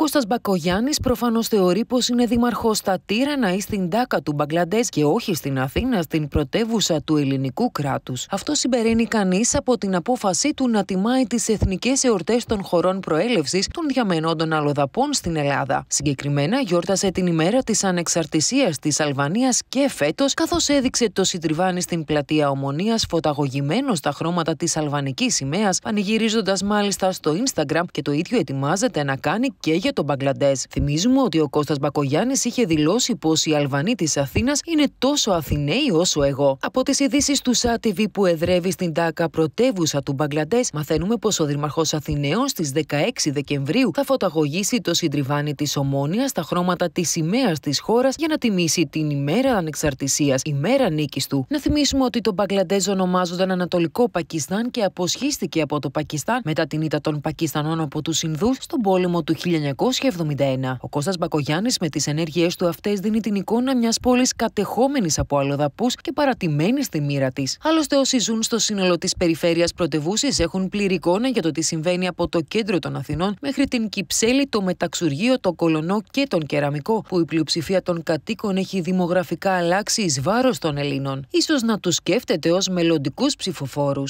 Κώστας Μπακογιάννης προφανώς θεωρεί πως είναι δήμαρχος στα τύρανα ή στην τάκα του Μπαγκλαντές και όχι στην Αθήνα, στην πρωτεύουσα του ελληνικού κράτους. Αυτό συμπεραίνει κανείς από την απόφασή του να τιμάει τις εθνικές εορτές των χωρών προέλευσης των διαμενόντων αλλοδαπών στην Ελλάδα. Συγκεκριμένα γιόρτασε την ημέρα της ανεξαρτησίας της Αλβανίας και φέτος, καθώς έδειξε το συντριβάνι στην πλατεία Ομονίας φωταγωγημένο στα χρώματα της αλβανικής σημαίας, πανηγυρίζοντας μάλιστα στο Instagram και το ίδιο ετοιμάζεται να κάνει και για για τον Μπαγκλαντές. Θυμίζουμε ότι ο Κώστας Μπακογιάννης είχε δηλώσει πως οι Αλβανοί της Αθήνας είναι τόσο Αθηναίοι όσο εγώ. Από τις ειδήσεις του ΣΑΤΙΒ που εδρεύει στην ΤΑΚΑ, πρωτεύουσα του Μπαγκλαντές, μαθαίνουμε πως ο Δημαρχό Αθηναίων στις 16 Δεκεμβρίου θα φωταγωγήσει το συντριβάνι της Ομόνιας στα χρώματα της σημαίας της χώρας για να τιμήσει την ημέρα ανεξαρτησίας, ημέρα νίκης του. Να θυμίσουμε ότι το Μπαγκλαντές ονομάζονταν Ανατολικό Πακιστάν και αποσχίστηκε από το Πακιστάν μετά την ήττα των Πακιστανών από τους Ινδούς στον πόλεμο του 1971. Ο Κώστας Μπακογιάννης με τις ενέργειές του αυτές δίνει την εικόνα μιας πόλης κατεχόμενης από αλλοδαπούς και παρατημένη στη μοίρα της. Άλλωστε όσοι ζουν στο σύνολο της περιφέρειας πρωτευούση έχουν πλήρη εικόνα για το τι συμβαίνει από το κέντρο των Αθηνών μέχρι την Κυψέλη, το Μεταξουργείο, το Κολονό και τον Κεραμικό, που η πλειοψηφία των κατοίκων έχει δημογραφικά αλλάξει εις βάρος των Ελλήνων. Ίσως να τους σκέφτεται ως μελλοντικούς ψηφοφόρους.